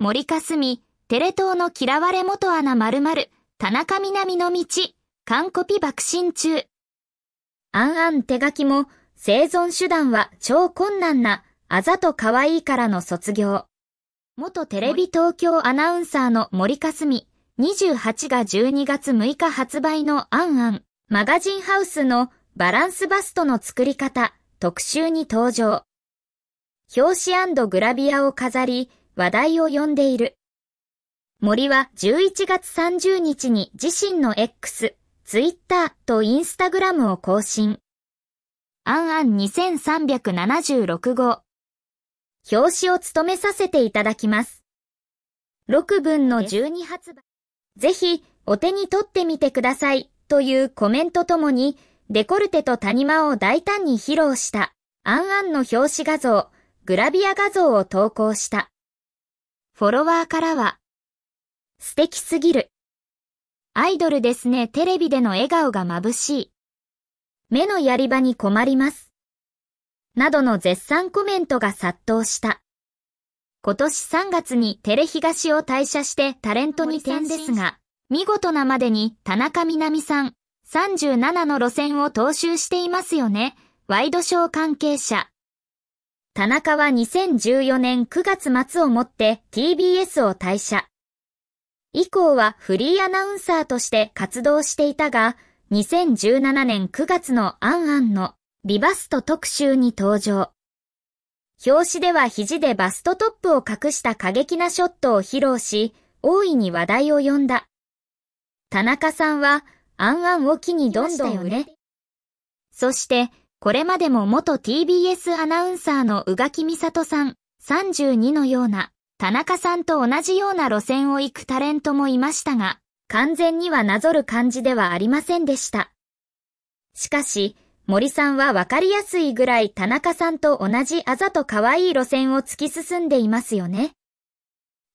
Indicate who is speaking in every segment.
Speaker 1: 森かすみ、テレ東の嫌われ元アナ〇〇、田中みなみの道、完コピ爆心中。あんあん手書きも、生存手段は超困難な、あざと可愛いからの卒業。元テレビ東京アナウンサーの森かすみ、28が12月6日発売のあんあん、マガジンハウスのバランスバストの作り方、特集に登場。表紙グラビアを飾り、話題を呼んでいる。森は11月30日に自身の X、Twitter と Instagram を更新。アンアン2376号。表紙を務めさせていただきます。6分の12発売。ぜひ、お手に取ってみてください、というコメントともに、デコルテと谷間を大胆に披露した、アンアンの表紙画像、グラビア画像を投稿した。フォロワーからは、素敵すぎる。アイドルですね、テレビでの笑顔が眩しい。目のやり場に困ります。などの絶賛コメントが殺到した。今年3月にテレ東を退社してタレントに転ですが、見事なまでに田中みなみさん37の路線を踏襲していますよね。ワイドショー関係者。田中は2014年9月末をもって TBS を退社。以降はフリーアナウンサーとして活動していたが、2017年9月のアンアンのリバスト特集に登場。表紙では肘でバストトップを隠した過激なショットを披露し、大いに話題を呼んだ。田中さんは、アンアンを機にどんどん売れ。そして、これまでも元 TBS アナウンサーの宇垣美里さん、32のような、田中さんと同じような路線を行くタレントもいましたが、完全にはなぞる感じではありませんでした。しかし、森さんはわかりやすいぐらい田中さんと同じあざと可愛い路線を突き進んでいますよね。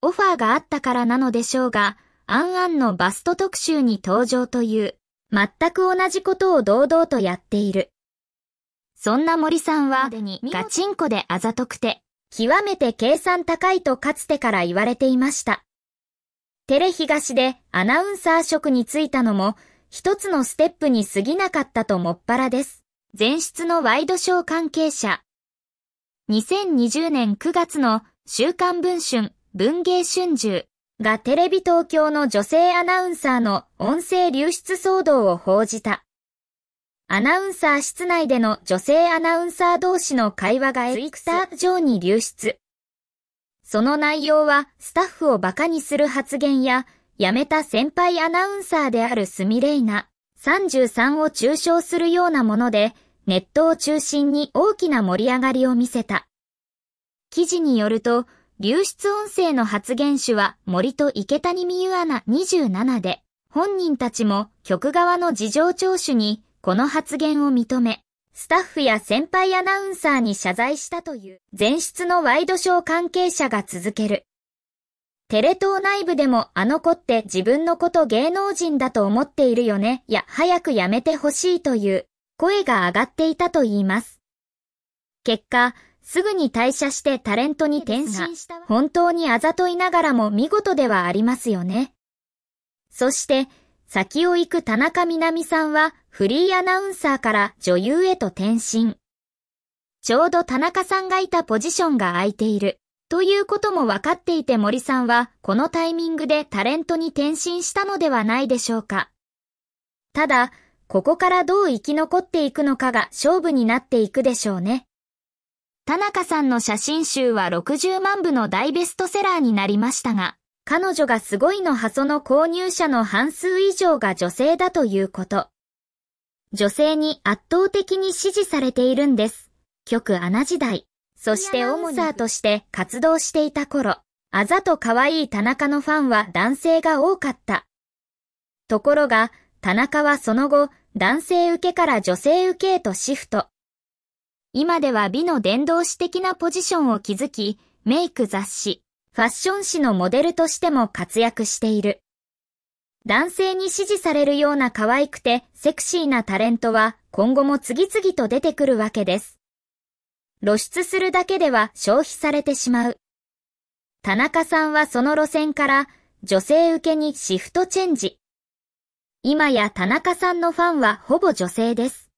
Speaker 1: オファーがあったからなのでしょうが、アンアンのバスト特集に登場という、全く同じことを堂々とやっている。そんな森さんは、ガチンコであざとくて、極めて計算高いとかつてから言われていました。テレ東でアナウンサー職に就いたのも、一つのステップに過ぎなかったともっぱらです。前室のワイドショー関係者。2020年9月の週刊文春、文芸春秋がテレビ東京の女性アナウンサーの音声流出騒動を報じた。アナウンサー室内での女性アナウンサー同士の会話がー上に流出。その内容はスタッフを馬鹿にする発言や、辞めた先輩アナウンサーであるスミレイナ33を中傷するようなもので、ネットを中心に大きな盛り上がりを見せた。記事によると、流出音声の発言手は森と池谷美優アナ27で、本人たちも局側の事情聴取にこの発言を認め、スタッフや先輩アナウンサーに謝罪したという前室のワイドショー関係者が続ける。テレ東内部でもあの子って自分のこと芸能人だと思っているよねや早くやめてほしいという声が上がっていたと言います。結果、すぐに退社してタレントに転身した本当にあざといながらも見事ではありますよね。そして、先を行く田中みな実さんはフリーアナウンサーから女優へと転身。ちょうど田中さんがいたポジションが空いている。ということも分かっていて森さんは、このタイミングでタレントに転身したのではないでしょうか。ただ、ここからどう生き残っていくのかが勝負になっていくでしょうね。田中さんの写真集は60万部の大ベストセラーになりましたが、彼女がすごいのはその購入者の半数以上が女性だということ。女性に圧倒的に支持されているんです。局アナ時代、そしてオムサーとして活動していた頃、あざと可愛い田中のファンは男性が多かった。ところが、田中はその後、男性受けから女性受けへとシフト。今では美の伝道師的なポジションを築き、メイク雑誌、ファッション誌のモデルとしても活躍している。男性に支持されるような可愛くてセクシーなタレントは今後も次々と出てくるわけです。露出するだけでは消費されてしまう。田中さんはその路線から女性受けにシフトチェンジ。今や田中さんのファンはほぼ女性です。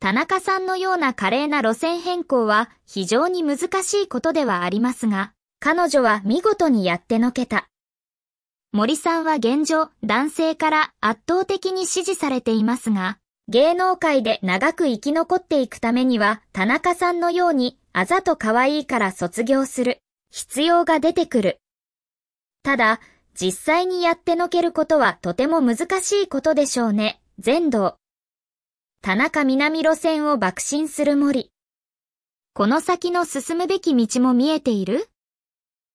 Speaker 1: 田中さんのような華麗な路線変更は非常に難しいことではありますが、彼女は見事にやってのけた。森さんは現状、男性から圧倒的に支持されていますが、芸能界で長く生き残っていくためには、田中さんのように、あざと可愛いから卒業する、必要が出てくる。ただ、実際にやってのけることはとても難しいことでしょうね、全道。田中南路線を爆心する森。この先の進むべき道も見えている